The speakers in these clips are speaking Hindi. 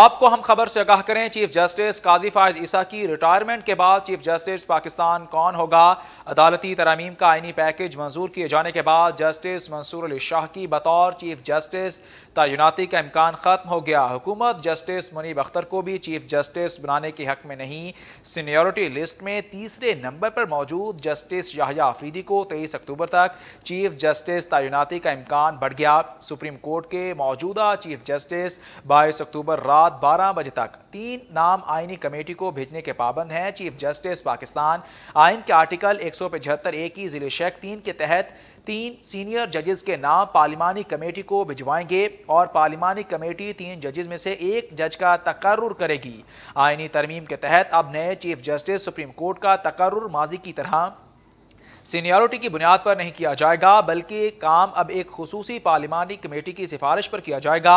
आपको हम खबर से आगाह करें चीफ जस्टिस काजी फायज ईसा की रिटायरमेंट के बाद चीफ जस्टिस पाकिस्तान कौन होगा अदालती तरामीम का आइनी पैकेज मंजूर किए जाने के बाद जस्टिस मंसूर अली शाह की बतौर चीफ जस्टिस तयनाती का इम्कान ख़त्म हो गया हुकूमत जस्टिस मुनीब अख्तर को भी चीफ जस्टिस बनाने के हक में नहीं सीनियोरिटी लिस्ट में तीसरे नंबर पर मौजूद जस्टिस याहिया आफरीदी को तेईस अक्टूबर तक चीफ जस्टिस तयनाती का इम्कान बढ़ गया सुप्रीम कोर्ट के मौजूदा चीफ जस्टिस बाईस अक्टूबर रात रात 12 बजे तक तीन नाम आइनी कमेटी को भेजने के पाबंद हैं चीफ जस्टिस पाकिस्तान आइन के आर्टिकल एक सौ पचहत्तर ए की जिले शेख तीन के तहत तीन सीनियर जजेस के नाम पार्लिमानी कमेटी को भिजवाएंगे और पार्लिमानी कमेटी तीन जजेस में से एक जज का तकर्र करेगी आइनी तरमीम के तहत अब नए चीफ जस्टिस सुप्रीम कोर्ट का तकर्र माजी की तरह सीनियरिटी की बुनियाद पर नहीं किया जाएगा बल्कि काम अब एक खसूसी पार्लिमानी कमेटी की सिफारिश पर किया जाएगा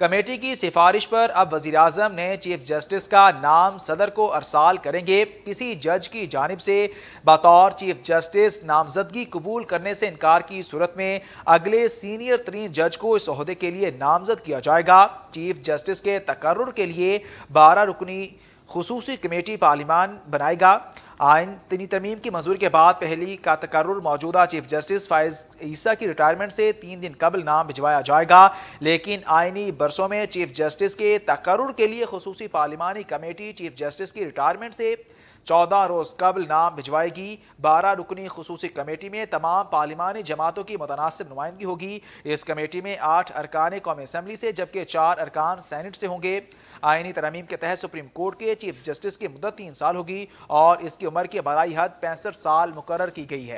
कमेटी की सिफारिश पर अब वजी अजम ने चीफ जस्टिस का नाम सदर को अरसाल करेंगे किसी जज की जानब से बतौर चीफ जस्टिस नामजदगी कबूल करने से इनकार की सूरत में अगले सीनियर तरीन जज को इस अहदे के लिए नामजद किया जाएगा चीफ जस्टिस के तकर के लिए बारह रुकनी खसूस कमेटी पार्लिमान बनाएगा आयन तनी तरमीम की मंजूरी के बाद पहली का तकर मौजूदा चीफ जस्टिस फायज ईसा की रिटायरमेंट से तीन दिन कबल नाम भिजवाया जाएगा लेकिन आइनी बरसों में चीफ जस्टिस के तकर के लिए खसूस पार्लिमानी कमेटी चीफ जस्टिस की रिटायरमेंट से चौदह रोज़ कबल नाम भिजवाएगी बारह रुकनी खसूस कमेटी में तमाम पार्लिमानी जमातों की मुतनासब नुमाइंदगी होगी इस कमेटी में आठ अरकान कौमी असम्बली से जबकि चार अरकान सैनट से होंगे आइनी तरमीम के तहत सुप्रीम कोर्ट के चीफ जस्टिस की मुदत तीन साल होगी और इसकी उम्र की बलाई हद पैंसठ साल मुकर की गई है